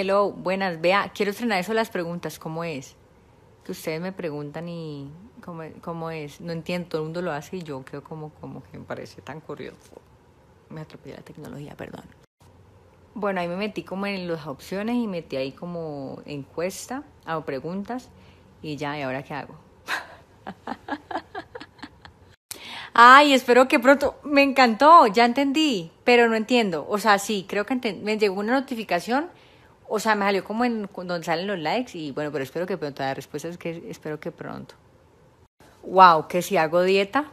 Hello, buenas. Vea, quiero estrenar eso las preguntas. ¿Cómo es? Que ustedes me preguntan y. ¿Cómo, es? No entiendo, todo el mundo lo hace y yo quedo como, como que me parece tan curioso. Me atropellé la tecnología, perdón. Bueno, ahí me metí como en las opciones y metí ahí como encuesta hago preguntas y ya, ¿y ahora qué hago? Ay, espero que pronto. Me encantó, ya entendí, pero no entiendo. O sea, sí, creo que me llegó una notificación o sea, me salió como en donde salen los likes y bueno, pero espero que pronto la respuestas, que espero que pronto. Wow, que si hago dieta.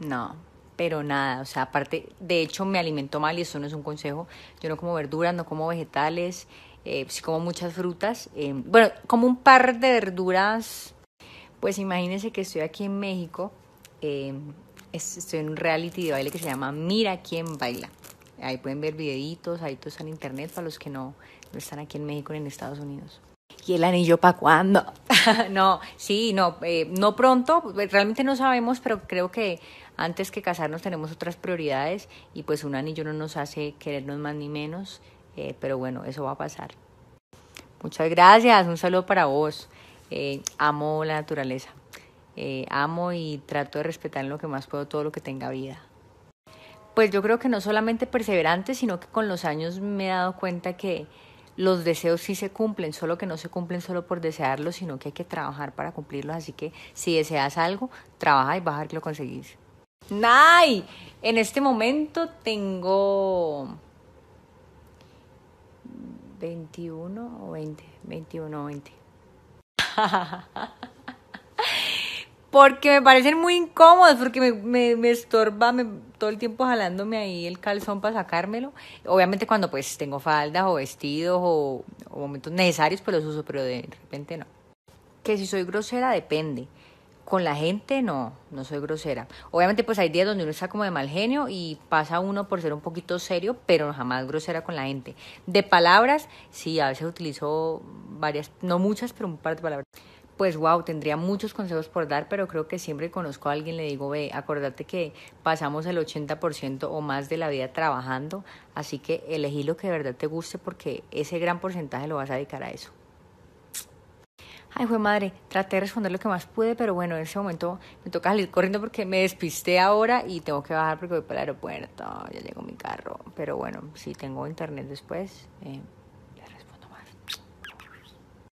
No, pero nada, o sea, aparte, de hecho me alimento mal y eso no es un consejo. Yo no como verduras, no como vegetales, eh, sí como muchas frutas. Em, bueno, como un par de verduras, pues imagínense que estoy aquí en México, em, estoy en un reality de baile que se llama Mira quién baila. Ahí pueden ver videitos, ahí todo está en internet para los que no, no están aquí en México ni en Estados Unidos. ¿Y el anillo para cuándo? no, sí, no, eh, no pronto, pues, realmente no sabemos, pero creo que antes que casarnos tenemos otras prioridades y pues un anillo no nos hace querernos más ni menos, eh, pero bueno, eso va a pasar. Muchas gracias, un saludo para vos. Eh, amo la naturaleza, amo y trato de respetar en lo que más puedo todo lo que tenga vida pues yo creo que no solamente perseverante, sino que con los años me he dado cuenta que los deseos sí se cumplen, solo que no se cumplen solo por desearlos, sino que hay que trabajar para cumplirlos. Así que si deseas algo, trabaja y vas a ver que lo conseguís. ¡Nay! En este momento tengo 21 o 20, 21 o 20. porque me parecen muy incómodos, porque me, estorba todo el tiempo jalándome ahí el calzón para sacármelo. Obviamente cuando pues tengo faldas o vestidos o, o momentos necesarios pues los uso, pero de repente no. Que si soy grosera depende. Con la gente no, no soy grosera. Obviamente pues hay días donde uno está como de mal genio y pasa uno por ser un poquito serio, pero jamás grosera con la gente. De palabras, sí, a veces utilizo varias, no muchas, pero un par de palabras pues wow, tendría muchos consejos por dar, pero creo que siempre conozco a alguien, le digo, ve, acordate que pasamos el 80% o más de la vida trabajando, así que elegí lo que de verdad te guste porque ese gran porcentaje lo vas a dedicar a eso. Ay, fue madre, traté de responder lo que más pude, pero bueno, en ese momento me toca salir corriendo porque me despisté ahora y tengo que bajar porque voy para el aeropuerto, ya llegó mi carro, pero bueno, sí, tengo internet después... Eh.